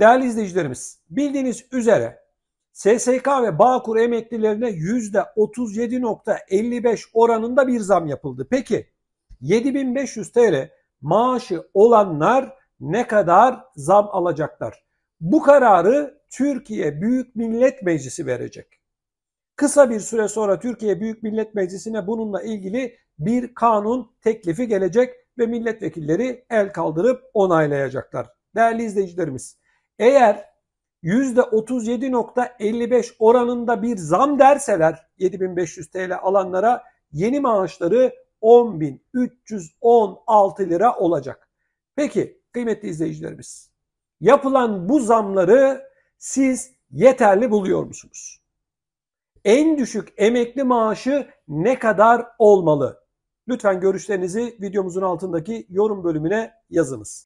Değerli izleyicilerimiz, bildiğiniz üzere SSK ve Bağkur emeklilerine %37.55 oranında bir zam yapıldı. Peki 7500 TL maaşı olanlar ne kadar zam alacaklar? Bu kararı Türkiye Büyük Millet Meclisi verecek. Kısa bir süre sonra Türkiye Büyük Millet Meclisi'ne bununla ilgili bir kanun teklifi gelecek ve milletvekilleri el kaldırıp onaylayacaklar. Değerli izleyicilerimiz, eğer %37.55 oranında bir zam derseler 7500 TL alanlara yeni maaşları 10.316 lira olacak. Peki kıymetli izleyicilerimiz yapılan bu zamları siz yeterli buluyor musunuz? En düşük emekli maaşı ne kadar olmalı? Lütfen görüşlerinizi videomuzun altındaki yorum bölümüne yazınız.